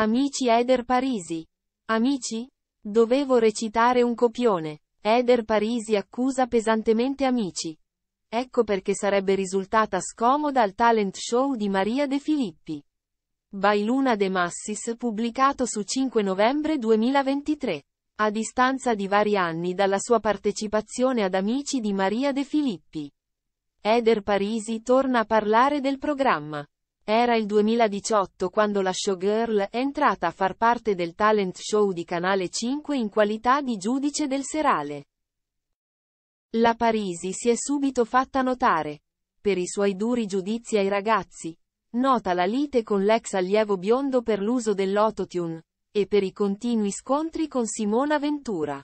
Amici Eder Parisi. Amici? Dovevo recitare un copione. Eder Parisi accusa pesantemente Amici. Ecco perché sarebbe risultata scomoda al talent show di Maria De Filippi. Bailuna De Massis pubblicato su 5 novembre 2023. A distanza di vari anni dalla sua partecipazione ad Amici di Maria De Filippi. Eder Parisi torna a parlare del programma. Era il 2018 quando la showgirl è entrata a far parte del talent show di Canale 5 in qualità di giudice del serale. La Parisi si è subito fatta notare. Per i suoi duri giudizi ai ragazzi. Nota la lite con l'ex allievo biondo per l'uso dell'autotune. E per i continui scontri con Simona Ventura.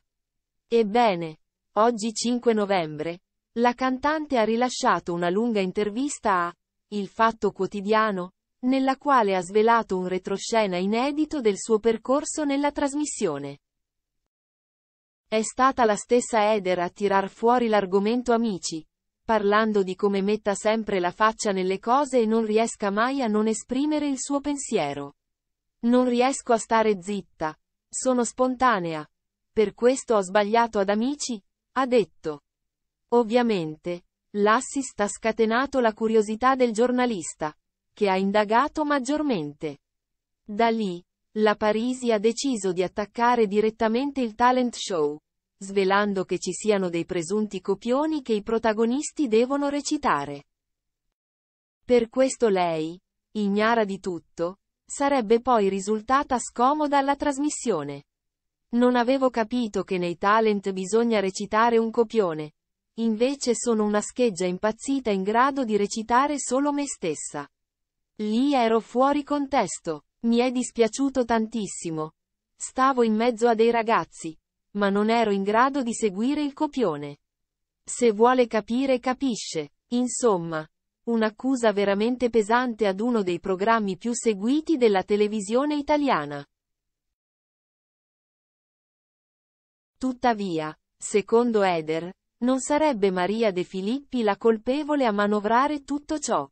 Ebbene. Oggi 5 novembre. La cantante ha rilasciato una lunga intervista a il Fatto Quotidiano, nella quale ha svelato un retroscena inedito del suo percorso nella trasmissione. È stata la stessa Eder a tirar fuori l'argomento amici, parlando di come metta sempre la faccia nelle cose e non riesca mai a non esprimere il suo pensiero. Non riesco a stare zitta, sono spontanea. Per questo ho sbagliato ad amici, ha detto. Ovviamente, L'assist ha scatenato la curiosità del giornalista, che ha indagato maggiormente. Da lì, la Parisi ha deciso di attaccare direttamente il talent show, svelando che ci siano dei presunti copioni che i protagonisti devono recitare. Per questo lei, ignara di tutto, sarebbe poi risultata scomoda alla trasmissione. Non avevo capito che nei talent bisogna recitare un copione, Invece sono una scheggia impazzita in grado di recitare solo me stessa. Lì ero fuori contesto. Mi è dispiaciuto tantissimo. Stavo in mezzo a dei ragazzi. Ma non ero in grado di seguire il copione. Se vuole capire capisce. Insomma. Un'accusa veramente pesante ad uno dei programmi più seguiti della televisione italiana. Tuttavia, secondo Eder, non sarebbe Maria De Filippi la colpevole a manovrare tutto ciò.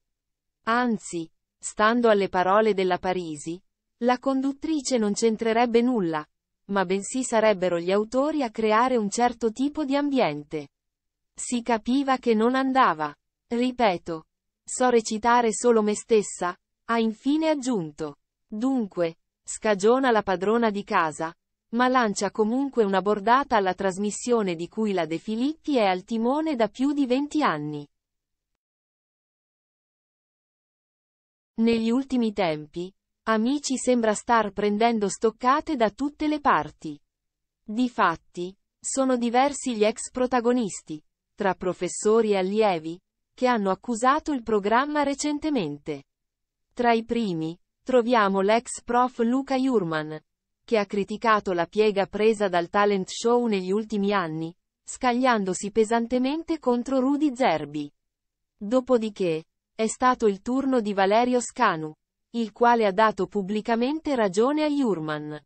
Anzi, stando alle parole della Parisi, la conduttrice non c'entrerebbe nulla, ma bensì sarebbero gli autori a creare un certo tipo di ambiente. Si capiva che non andava. Ripeto. So recitare solo me stessa, ha infine aggiunto. Dunque, scagiona la padrona di casa, ma lancia comunque una bordata alla trasmissione di cui la De Filippi è al timone da più di 20 anni. Negli ultimi tempi, Amici sembra star prendendo stoccate da tutte le parti. Difatti, sono diversi gli ex protagonisti, tra professori e allievi, che hanno accusato il programma recentemente. Tra i primi, troviamo l'ex prof Luca Jurman, che ha criticato la piega presa dal talent show negli ultimi anni, scagliandosi pesantemente contro Rudy Zerbi. Dopodiché, è stato il turno di Valerio Scanu, il quale ha dato pubblicamente ragione a Jurman.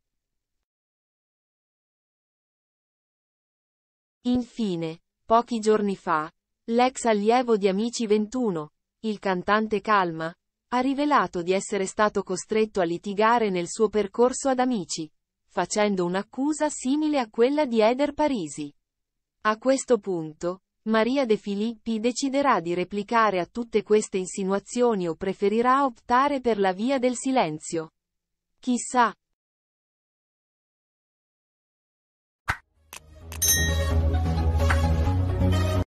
Infine, pochi giorni fa, l'ex allievo di Amici 21, il cantante Calma, ha rivelato di essere stato costretto a litigare nel suo percorso ad amici, facendo un'accusa simile a quella di Eder Parisi. A questo punto, Maria De Filippi deciderà di replicare a tutte queste insinuazioni o preferirà optare per la via del silenzio. Chissà.